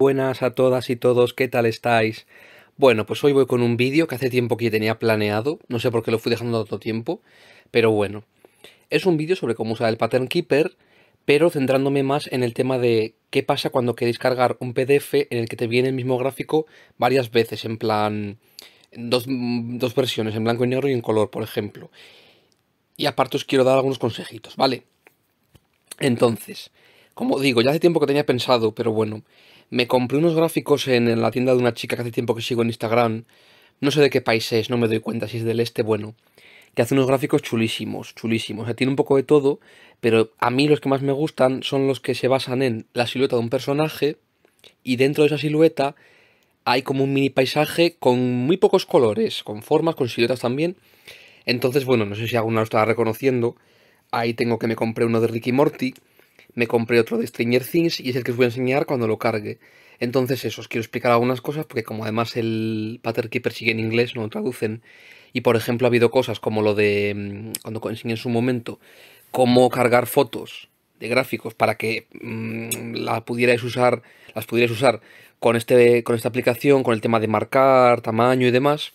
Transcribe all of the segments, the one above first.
Buenas a todas y todos, ¿qué tal estáis? Bueno, pues hoy voy con un vídeo que hace tiempo que tenía planeado, no sé por qué lo fui dejando tanto tiempo, pero bueno. Es un vídeo sobre cómo usar el Pattern Keeper, pero centrándome más en el tema de qué pasa cuando queréis cargar un PDF en el que te viene el mismo gráfico varias veces, en plan... Dos, dos versiones, en blanco y negro y en color, por ejemplo. Y aparte os quiero dar algunos consejitos, ¿vale? Entonces, como digo, ya hace tiempo que tenía pensado, pero bueno, me compré unos gráficos en la tienda de una chica que hace tiempo que sigo en Instagram. No sé de qué país es, no me doy cuenta si es del este, bueno. Que hace unos gráficos chulísimos, chulísimos. O sea, tiene un poco de todo, pero a mí los que más me gustan son los que se basan en la silueta de un personaje y dentro de esa silueta hay como un mini paisaje con muy pocos colores, con formas, con siluetas también. Entonces, bueno, no sé si alguna lo estaba reconociendo. Ahí tengo que me compré uno de Ricky Morty me compré otro de Stranger Things y es el que os voy a enseñar cuando lo cargue. Entonces eso, os quiero explicar algunas cosas porque como además el Pattern Keeper sigue en inglés, no lo traducen. Y por ejemplo ha habido cosas como lo de, mm, cuando enseñé en su momento, cómo cargar fotos de gráficos para que mm, pudierais usar, las pudierais usar con, este, con esta aplicación, con el tema de marcar, tamaño y demás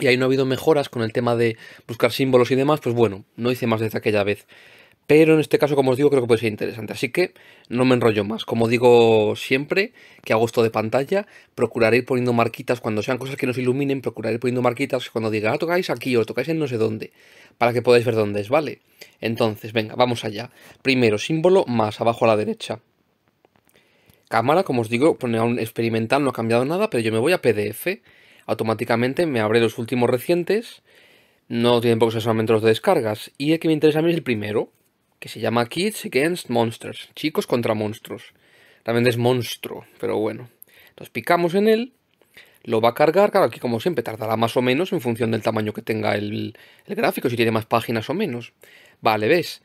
y ahí no ha habido mejoras con el tema de buscar símbolos y demás, pues bueno, no hice más desde aquella vez. Pero en este caso, como os digo, creo que puede ser interesante. Así que no me enrollo más. Como digo siempre, que a gusto de pantalla, procuraré ir poniendo marquitas cuando sean cosas que nos iluminen, procuraré ir poniendo marquitas cuando diga, ah, tocáis aquí o tocáis en no sé dónde, para que podáis ver dónde es, ¿vale? Entonces, venga, vamos allá. Primero, símbolo más abajo a la derecha. Cámara, como os digo, pone aún experimental, no ha cambiado nada, pero yo me voy a PDF. Automáticamente me abre los últimos recientes. No tienen por qué solamente los de descargas. Y el que me interesa a mí es el primero que se llama Kids Against Monsters, chicos contra monstruos. también es monstruo, pero bueno. Entonces picamos en él, lo va a cargar, claro, aquí como siempre tardará más o menos en función del tamaño que tenga el, el gráfico, si tiene más páginas o menos. Vale, ¿ves?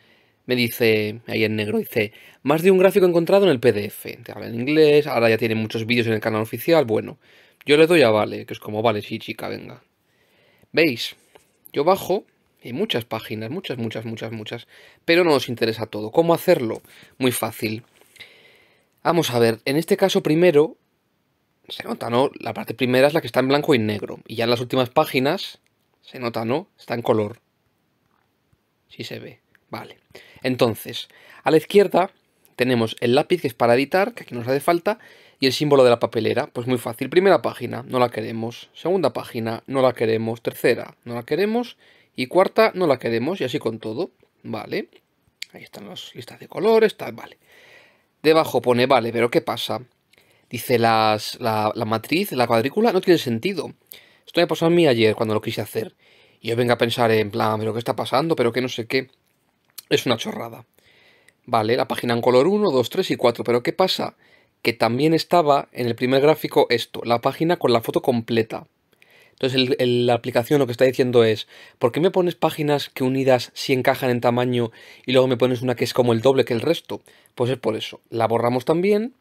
Me dice, ahí en negro, dice, más de un gráfico encontrado en el PDF. Te habla en inglés, ahora ya tiene muchos vídeos en el canal oficial, bueno. Yo le doy a vale, que es como, vale, sí, chica, venga. ¿Veis? Yo bajo hay muchas páginas, muchas, muchas, muchas, muchas. Pero no nos interesa todo. ¿Cómo hacerlo? Muy fácil. Vamos a ver, en este caso primero, se nota, ¿no? La parte primera es la que está en blanco y negro. Y ya en las últimas páginas, se nota, ¿no? Está en color. Sí se ve. Vale. Entonces, a la izquierda tenemos el lápiz que es para editar, que aquí nos hace falta, y el símbolo de la papelera. Pues muy fácil. Primera página, no la queremos. Segunda página, no la queremos. Tercera, no la queremos. Y cuarta no la queremos y así con todo. Vale. Ahí están las listas de colores, tal, vale. Debajo pone, vale, pero ¿qué pasa? Dice, la, matriz, la cuadrícula no tiene sentido. Esto me pasó a mí ayer cuando lo quise hacer. Y yo vengo a pensar en plan, pero ¿qué está pasando? Pero que no sé qué. Es una chorrada. Vale, la página en color 1, 2, 3 y 4. Pero ¿qué pasa? Que también estaba en el primer gráfico esto, la página con la foto completa. Entonces la aplicación lo que está diciendo es, ¿por qué me pones páginas que unidas sí encajan en tamaño y luego me pones una que es como el doble que el resto? Pues es por eso. La borramos también,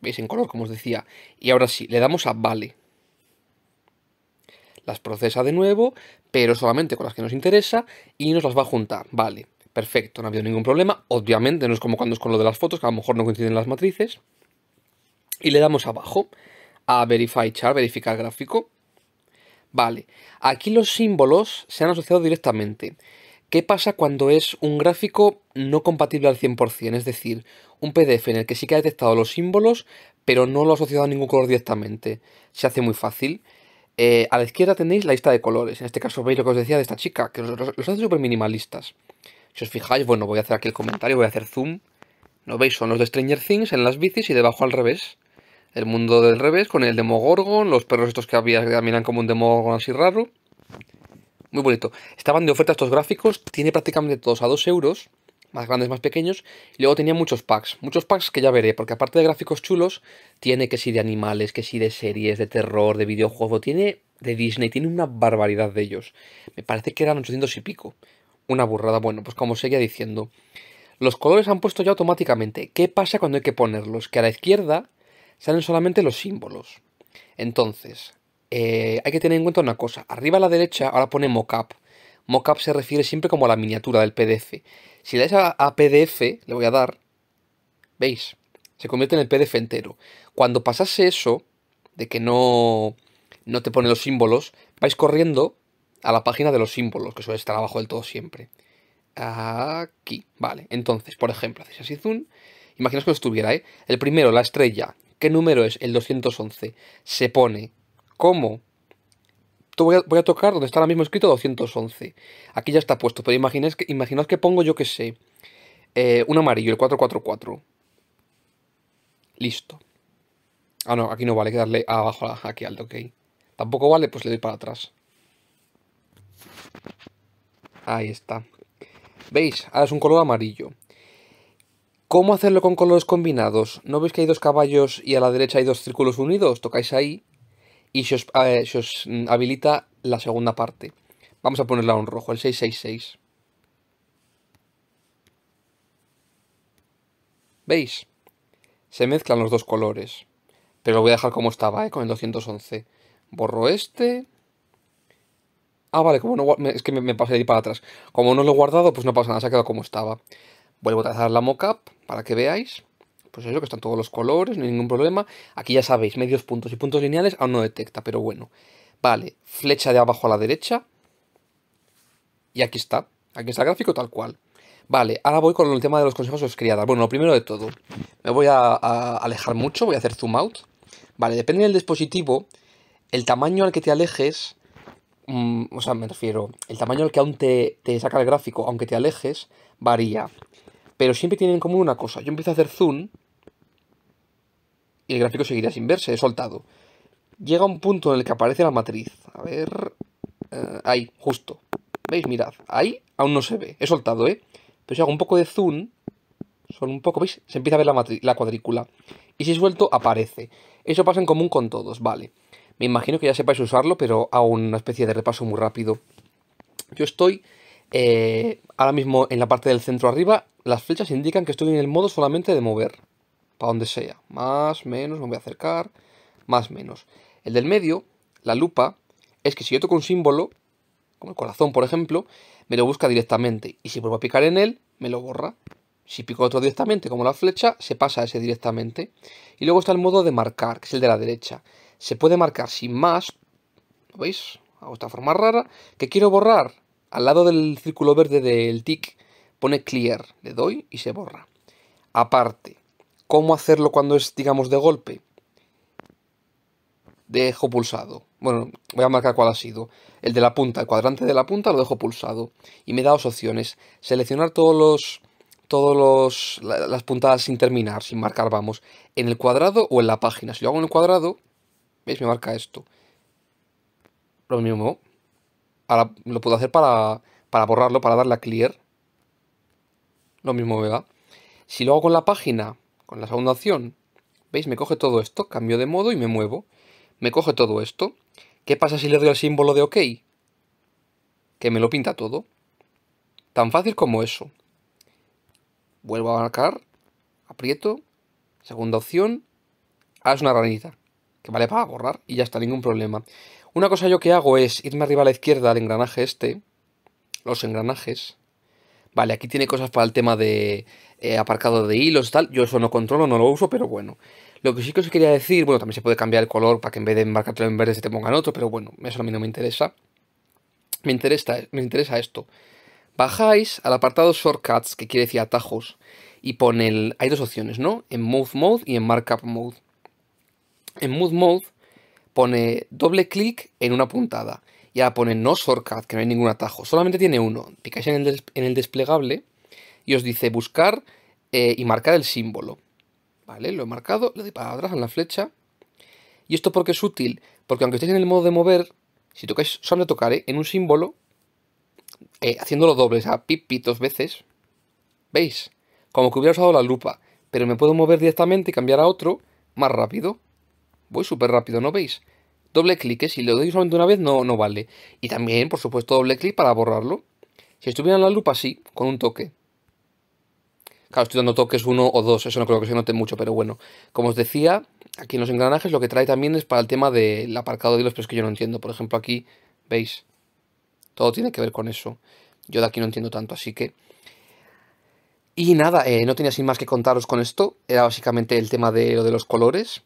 veis en color como os decía, y ahora sí, le damos a vale. Las procesa de nuevo, pero solamente con las que nos interesa y nos las va a juntar, vale. Perfecto, no ha habido ningún problema. Obviamente, no es como cuando es con lo de las fotos, que a lo mejor no coinciden las matrices. Y le damos abajo a Verify char, verificar gráfico. Vale, aquí los símbolos se han asociado directamente. ¿Qué pasa cuando es un gráfico no compatible al 100%? Es decir, un PDF en el que sí que ha detectado los símbolos, pero no lo ha asociado a ningún color directamente. Se hace muy fácil. Eh, a la izquierda tenéis la lista de colores. En este caso veis lo que os decía de esta chica, que los, hace súper minimalistas. Si os fijáis, bueno, voy a hacer aquí el comentario, voy a hacer zoom. ¿No veis? Son los de Stranger Things en las bicis y debajo al revés el mundo del revés, con el Demogorgon, los perros estos que había que como un Demogorgon así raro. Muy bonito. Estaban de oferta estos gráficos, tiene prácticamente todos a 2 euros, más grandes, más pequeños, y luego tenía muchos packs, muchos packs que ya veré, porque aparte de gráficos chulos, tiene que sí de animales, que sí de series, de terror, de videojuegos tiene de Disney, tiene una barbaridad de ellos. Me parece que eran 800 y pico. Una burrada, bueno, pues como seguía diciendo. Los colores han puesto ya automáticamente. ¿Qué pasa cuando hay que ponerlos? Que a la izquierda salen solamente los símbolos. Entonces, eh, hay que tener en cuenta una cosa. Arriba a la derecha ahora pone mockup. Mockup se refiere siempre como a la miniatura del PDF. Si le das a, PDF, le voy a dar, ¿veis? Se convierte en el PDF entero. Cuando pasase eso, de que no, no te pone los símbolos, vais corriendo a la página de los símbolos, que suele estar abajo del todo siempre. Aquí, vale. Entonces, por ejemplo, hacéis así zoom. Imaginaos que estuviera, ¿eh? El primero, la estrella. ¿Qué número es? El 211. Se pone ¿Cómo? Voy a, voy a tocar donde está ahora mismo escrito 211. Aquí ya está puesto, pero imaginaos que, que pongo, yo que sé, eh, un amarillo, el 444. Listo. Ah, no, aquí no vale, hay que darle abajo, aquí alto, ok. Tampoco vale, pues le doy para atrás. Ahí está. ¿Veis? Ahora es un color amarillo. ¿Cómo hacerlo con colores combinados? ¿No veis que hay dos caballos y a la derecha hay dos círculos unidos? Tocáis ahí y se os, eh, mm, habilita la segunda parte. Vamos a ponerla un rojo, el 666. ¿Veis? Se mezclan los dos colores. Pero lo voy a dejar como estaba, ¿eh? con el 211. Borro este. Ah, vale, como no, es que me, me pasé de ahí para atrás. Como no lo he guardado, pues no pasa nada, se ha quedado como estaba. Vuelvo a trazar la mockup para que veáis. Pues eso, que están todos los colores, no hay ningún problema. Aquí ya sabéis, medios puntos y puntos lineales aún no detecta, pero bueno. Vale, flecha de abajo a la derecha. Y aquí está. Aquí está el gráfico tal cual. Vale, ahora voy con el tema de los consejos de criadas. Bueno, lo primero de todo, me voy a, alejar mucho, voy a hacer zoom out. Vale, depende del dispositivo, el tamaño al que te alejes, mm, o sea, me refiero, el tamaño al que aún te saca el gráfico, aunque te alejes, varía. Pero siempre tienen en común una cosa. Yo empiezo a hacer zoom y el gráfico seguirá sin verse, he soltado. Llega un punto en el que aparece la matriz. A ver... Eh, ahí, justo. ¿Veis? Mirad. Ahí aún no se ve. He soltado, ¿eh? Pero si hago un poco de zoom, solo un poco, ¿veis? Se empieza a ver la, cuadrícula. Y si suelto, aparece. Eso pasa en común con todos, vale. Me imagino que ya sepáis usarlo, pero hago una especie de repaso muy rápido. Yo estoy eh, ahora mismo en la parte del centro arriba, las flechas indican que estoy en el modo solamente de mover. Para donde sea. Más, menos, me voy a acercar. Más, menos. El del medio, la lupa, es que si yo toco un símbolo, como el corazón por ejemplo, me lo busca directamente. Y si vuelvo a picar en él, me lo borra. Si pico otro directamente, como la flecha, se pasa a ese directamente. Y luego está el modo de marcar, que es el de la derecha. Se puede marcar sin más, ¿lo veis? a esta forma rara, que quiero borrar al lado del círculo verde del TIC pone clear, le doy y se borra. Aparte, ¿cómo hacerlo cuando es, digamos, de golpe? Dejo pulsado. Bueno, voy a marcar cuál ha sido. El de la punta, el cuadrante de la punta lo dejo pulsado. Y me da dos opciones. Seleccionar todos los todos los, las puntadas sin terminar, sin marcar, vamos, en el cuadrado o en la página. Si lo hago en el cuadrado, ¿veis? Me marca esto. Lo mismo, lo puedo hacer para, borrarlo, para darle a clear. Lo mismo ¿verdad? Si lo hago con la página, con la segunda opción, ¿veis? Me coge todo esto, cambio de modo y me muevo. Me coge todo esto. ¿Qué pasa si le doy al símbolo de OK? Que me lo pinta todo. Tan fácil como eso. Vuelvo a marcar, aprieto, segunda opción, haz una ranita, que vale para borrar y ya está, ningún problema. Una cosa yo que hago es irme arriba a la izquierda al engranaje este, los engranajes. Vale, aquí tiene cosas para el tema de eh, aparcado de hilos y tal. Yo eso no controlo, no lo uso, pero bueno. Lo que sí que os quería decir, bueno, también se puede cambiar el color para que en vez de marcarlo en verde se te pongan otro, pero bueno, eso a mí no me interesa. Me interesa, me interesa esto. Bajáis al apartado Shortcuts, que quiere decir atajos, y pon el... Hay dos opciones, ¿no? En Move Mode y en Markup Mode. En Move Mode pone doble clic en una puntada. Y ahora pone no shortcut, que no hay ningún atajo. Solamente tiene uno. Picáis en el, en el desplegable y os dice buscar eh, y marcar el símbolo. Vale, lo he marcado, le doy para atrás en la flecha. ¿Y esto porque es útil? Porque aunque estéis en el modo de mover, si tocáis, solamente tocaré ¿eh? en un símbolo, eh, haciéndolo doble, o sea, pip, dos veces, ¿veis? Como que hubiera usado la lupa, pero me puedo mover directamente y cambiar a otro más rápido. Voy súper rápido, ¿no veis? Doble clic, que ¿eh? si lo doy solamente una vez no, no vale. Y también, por supuesto, doble clic para borrarlo. Si estuviera en la lupa, sí, con un toque. Claro, estoy dando toques uno o dos, eso no creo que se note mucho, pero bueno. Como os decía, aquí en los engranajes lo que trae también es para el tema del aparcado de los pero que yo no entiendo. Por ejemplo, aquí, ¿veis? Todo tiene que ver con eso. Yo de aquí no entiendo tanto, así que... Y nada, eh, no tenía sin más que contaros con esto. Era básicamente el tema de lo de los colores.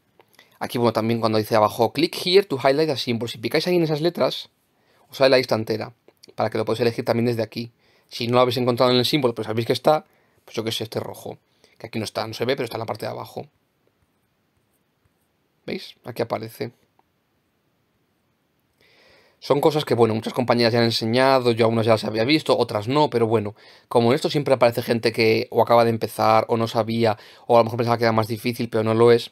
Aquí, bueno, también cuando dice abajo, click here to highlight a symbol. Si picáis ahí en esas letras, os sale la lista entera, para que lo podáis elegir también desde aquí. Si no lo habéis encontrado en el símbolo, pero sabéis que está, pues yo que sé, este rojo. Que aquí no está, no se ve, pero está en la parte de abajo. ¿Veis? Aquí aparece. Son cosas que, bueno, muchas compañías ya han enseñado, yo algunas ya las había visto, otras no, pero bueno, como en esto siempre aparece gente que o acaba de empezar, o no sabía, o a lo mejor pensaba que era más difícil, pero no lo es,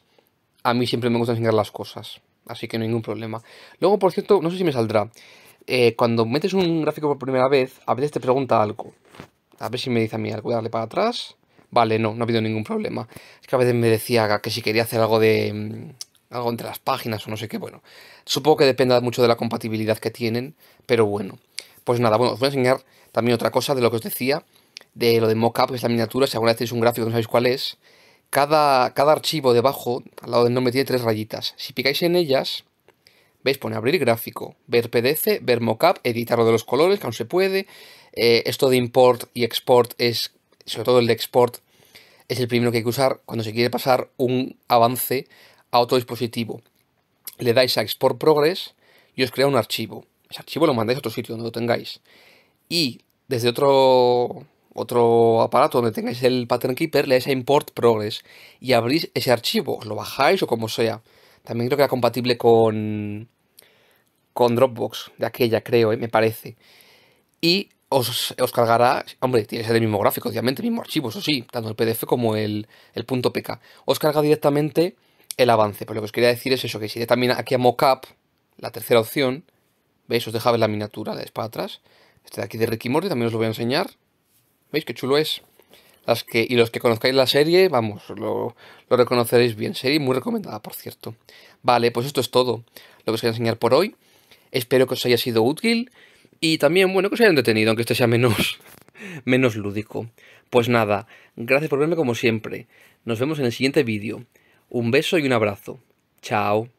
a mí siempre me gusta enseñar las cosas, así que no hay ningún problema. Luego, por cierto, no sé si me saldrá. Eh, cuando metes un gráfico por primera vez, a veces te pregunta algo. A ver si me dice a mí algo. Voy a darle para atrás. Vale, no, no ha habido ningún problema. Es que a veces me decía que si quería hacer algo de. Mm, algo entre las páginas o no sé qué. Bueno, supongo que dependa mucho de la compatibilidad que tienen, pero bueno. Pues nada, bueno, os voy a enseñar también otra cosa de lo que os decía, de lo de mockup, que es la miniatura. Si alguna vez tenéis un gráfico que no sabéis cuál es, cada, archivo debajo, al lado del nombre, tiene tres rayitas. Si picáis en ellas, veis, pone abrir gráfico, ver PDF, ver mockup, editarlo de los colores, que aún se puede. Eh, esto de import y export es, sobre todo el de export, es el primero que hay que usar cuando se quiere pasar un avance a otro dispositivo. Le dais a Export Progress y os crea un archivo. Ese archivo lo mandáis a otro sitio donde lo tengáis. Y desde otro otro aparato donde tengáis el Pattern Keeper, le dais a Import Progress y abrís ese archivo, lo bajáis o como sea. También creo que era compatible con, con Dropbox, de aquella creo, eh, me parece. Y os, cargará, hombre, tiene que ser el mismo gráfico, obviamente, el mismo archivo, eso sí, tanto el PDF como el, el .pk. Os carga directamente el avance, pero lo que os quería decir es eso, que si iré también aquí a Mockup, la tercera opción, veis, os deja ver la miniatura, de dais para atrás. Este de aquí de Ricky Morty también os lo voy a enseñar. ¿Veis qué chulo es? Las que, y los que conozcáis la serie, vamos, lo, reconoceréis bien. Serie muy recomendada, por cierto. Vale, pues esto es todo lo que os a enseñar por hoy. Espero que os haya sido útil y también, bueno, que os hayan detenido, aunque este sea menos, menos lúdico. Pues nada, gracias por verme como siempre. Nos vemos en el siguiente vídeo. Un beso y un abrazo. Chao.